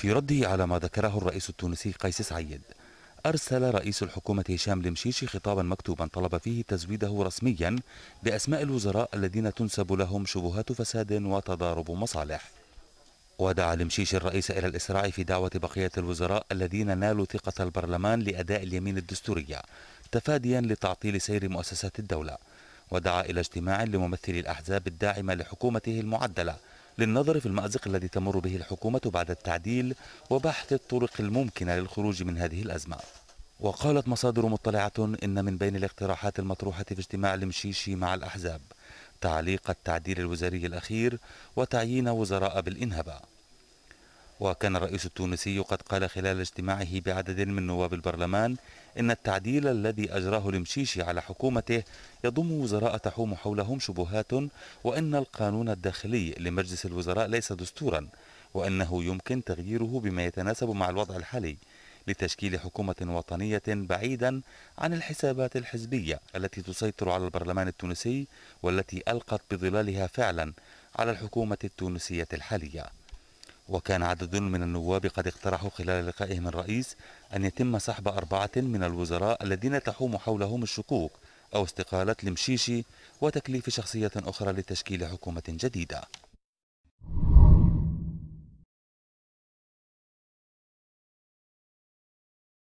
في رده على ما ذكره الرئيس التونسي قيس سعيد أرسل رئيس الحكومة هشام لمشيشي خطابا مكتوبا طلب فيه تزويده رسميا بأسماء الوزراء الذين تنسب لهم شبهات فساد وتضارب مصالح ودعا لمشيشي الرئيس إلى الإسراع في دعوة بقية الوزراء الذين نالوا ثقة البرلمان لأداء اليمين الدستورية تفاديا لتعطيل سير مؤسسات الدولة ودعا إلى اجتماع لممثلي الأحزاب الداعمة لحكومته المعدلة للنظر في المأزق الذي تمر به الحكومة بعد التعديل وبحث الطرق الممكنة للخروج من هذه الأزمة وقالت مصادر مطلعة إن من بين الاقتراحات المطروحة في اجتماع المشيشي مع الأحزاب تعليق التعديل الوزاري الأخير وتعيين وزراء بالإنهبة وكان الرئيس التونسي قد قال خلال اجتماعه بعدد من نواب البرلمان إن التعديل الذي أجراه المشيشي على حكومته يضم وزراء تحوم حولهم شبهات وإن القانون الداخلي لمجلس الوزراء ليس دستورا وأنه يمكن تغييره بما يتناسب مع الوضع الحالي لتشكيل حكومة وطنية بعيدا عن الحسابات الحزبية التي تسيطر على البرلمان التونسي والتي ألقت بظلالها فعلا على الحكومة التونسية الحالية وكان عدد من النواب قد اقترحوا خلال لقائهم الرئيس أن يتم سحب أربعة من الوزراء الذين تحوم حولهم الشكوك أو استقالة المشيشي وتكليف شخصية أخرى لتشكيل حكومة جديدة